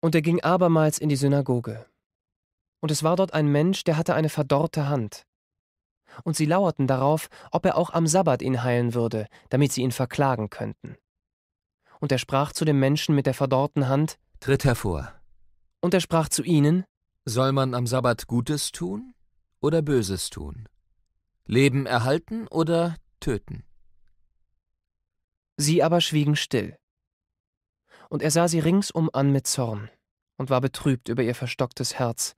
Und er ging abermals in die Synagoge. Und es war dort ein Mensch, der hatte eine verdorrte Hand. Und sie lauerten darauf, ob er auch am Sabbat ihn heilen würde, damit sie ihn verklagen könnten. Und er sprach zu dem Menschen mit der verdorrten Hand: Tritt hervor. Und er sprach zu ihnen: Soll man am Sabbat Gutes tun oder Böses tun? Leben erhalten oder töten? Sie aber schwiegen still und er sah sie ringsum an mit Zorn und war betrübt über ihr verstocktes Herz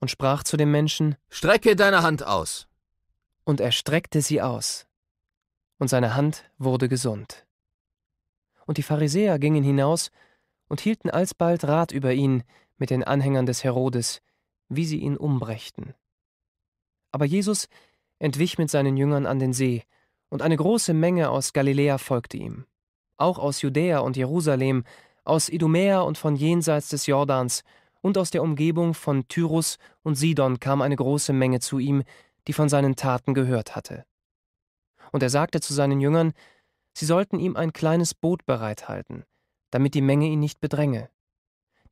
und sprach zu dem Menschen: Strecke deine Hand aus! Und er streckte sie aus, und seine Hand wurde gesund. Und die Pharisäer gingen hinaus und hielten alsbald Rat über ihn mit den Anhängern des Herodes, wie sie ihn umbrächten. Aber Jesus entwich mit seinen Jüngern an den See, und eine große Menge aus Galiläa folgte ihm auch aus Judäa und Jerusalem, aus Idumäa und von jenseits des Jordans und aus der Umgebung von Tyrus und Sidon kam eine große Menge zu ihm, die von seinen Taten gehört hatte. Und er sagte zu seinen Jüngern, sie sollten ihm ein kleines Boot bereithalten, damit die Menge ihn nicht bedränge.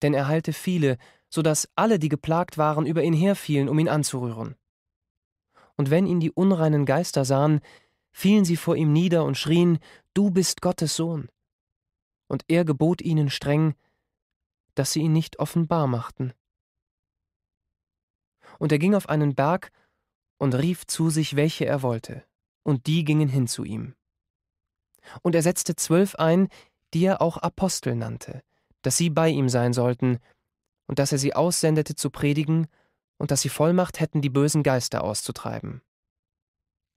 Denn er heilte viele, so dass alle, die geplagt waren, über ihn herfielen, um ihn anzurühren. Und wenn ihn die unreinen Geister sahen, fielen sie vor ihm nieder und schrien, Du bist Gottes Sohn. Und er gebot ihnen streng, dass sie ihn nicht offenbar machten. Und er ging auf einen Berg und rief zu sich, welche er wollte, und die gingen hin zu ihm. Und er setzte zwölf ein, die er auch Apostel nannte, dass sie bei ihm sein sollten, und dass er sie aussendete zu predigen, und dass sie Vollmacht hätten, die bösen Geister auszutreiben.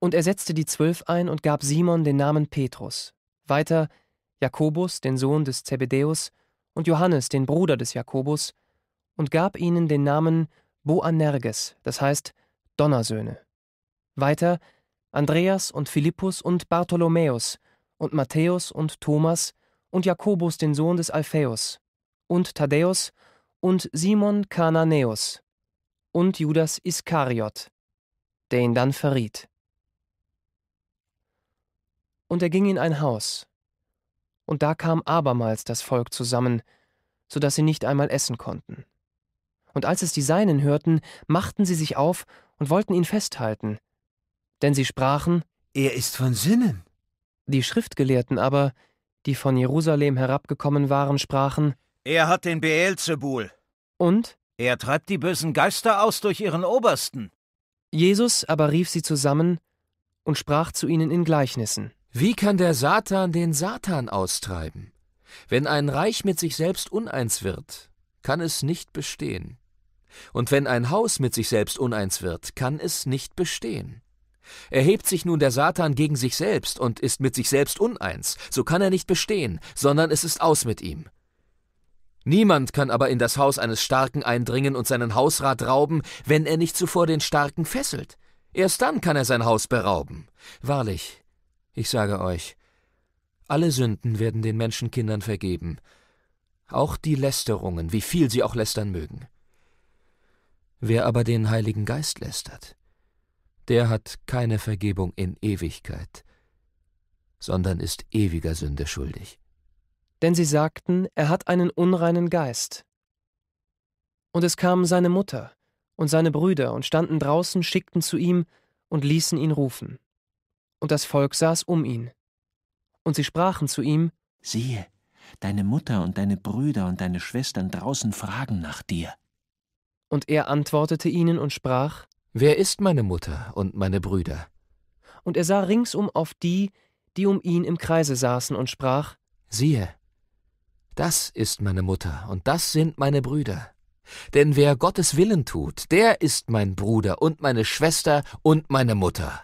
Und er setzte die Zwölf ein und gab Simon den Namen Petrus, weiter Jakobus, den Sohn des Zebedäus, und Johannes, den Bruder des Jakobus, und gab ihnen den Namen Boanerges, das heißt Donnersöhne. Weiter Andreas und Philippus und Bartholomäus und Matthäus und Thomas und Jakobus, den Sohn des Alphäus, und Thaddäus und Simon Kananäus und Judas Iskariot, der ihn dann verriet und er ging in ein Haus. Und da kam abermals das Volk zusammen, so dass sie nicht einmal essen konnten. Und als es die Seinen hörten, machten sie sich auf und wollten ihn festhalten. Denn sie sprachen, Er ist von Sinnen. Die Schriftgelehrten aber, die von Jerusalem herabgekommen waren, sprachen, Er hat den Beelzebul. Und? Er treibt die bösen Geister aus durch ihren Obersten. Jesus aber rief sie zusammen und sprach zu ihnen in Gleichnissen. Wie kann der Satan den Satan austreiben? Wenn ein Reich mit sich selbst uneins wird, kann es nicht bestehen. Und wenn ein Haus mit sich selbst uneins wird, kann es nicht bestehen. Erhebt sich nun der Satan gegen sich selbst und ist mit sich selbst uneins, so kann er nicht bestehen, sondern es ist aus mit ihm. Niemand kann aber in das Haus eines Starken eindringen und seinen Hausrat rauben, wenn er nicht zuvor den Starken fesselt. Erst dann kann er sein Haus berauben. Wahrlich, ich sage euch, alle Sünden werden den Menschenkindern vergeben, auch die Lästerungen, wie viel sie auch lästern mögen. Wer aber den Heiligen Geist lästert, der hat keine Vergebung in Ewigkeit, sondern ist ewiger Sünde schuldig. Denn sie sagten, er hat einen unreinen Geist. Und es kamen seine Mutter und seine Brüder und standen draußen, schickten zu ihm und ließen ihn rufen und das Volk saß um ihn. Und sie sprachen zu ihm, Siehe, deine Mutter und deine Brüder und deine Schwestern draußen fragen nach dir. Und er antwortete ihnen und sprach, Wer ist meine Mutter und meine Brüder? Und er sah ringsum auf die, die um ihn im Kreise saßen, und sprach, Siehe, das ist meine Mutter und das sind meine Brüder. Denn wer Gottes Willen tut, der ist mein Bruder und meine Schwester und meine Mutter.